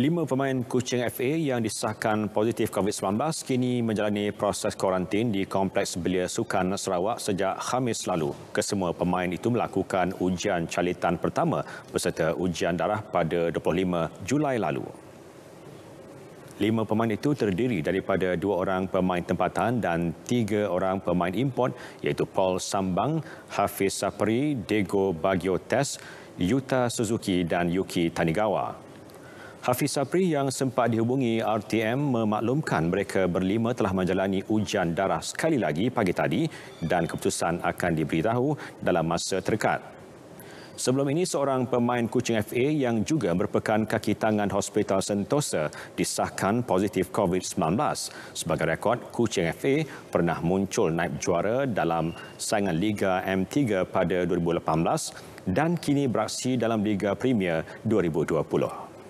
Lima pemain Kuching FA yang disahkan positif COVID-19 kini menjalani proses kuarantin di Kompleks Belia Sukan Sarawak sejak Khamis lalu. Kesemua pemain itu melakukan ujian calitan pertama berserta ujian darah pada 25 Julai lalu. Lima pemain itu terdiri daripada dua orang pemain tempatan dan tiga orang pemain import iaitu Paul Sambang, Hafiz Sapri, Dego Bagiotes, Yuta Suzuki dan Yuki Tanigawa. Hafiz Sapri yang sempat dihubungi RTM memaklumkan mereka berlima telah menjalani ujian darah sekali lagi pagi tadi dan keputusan akan diberitahu dalam masa terdekat. Sebelum ini, seorang pemain kucing FA yang juga merupakan kaki tangan Hospital Sentosa disahkan positif COVID-19. Sebagai rekod, kucing FA pernah muncul naib juara dalam saingan Liga M3 pada 2018 dan kini beraksi dalam Liga Premier 2020.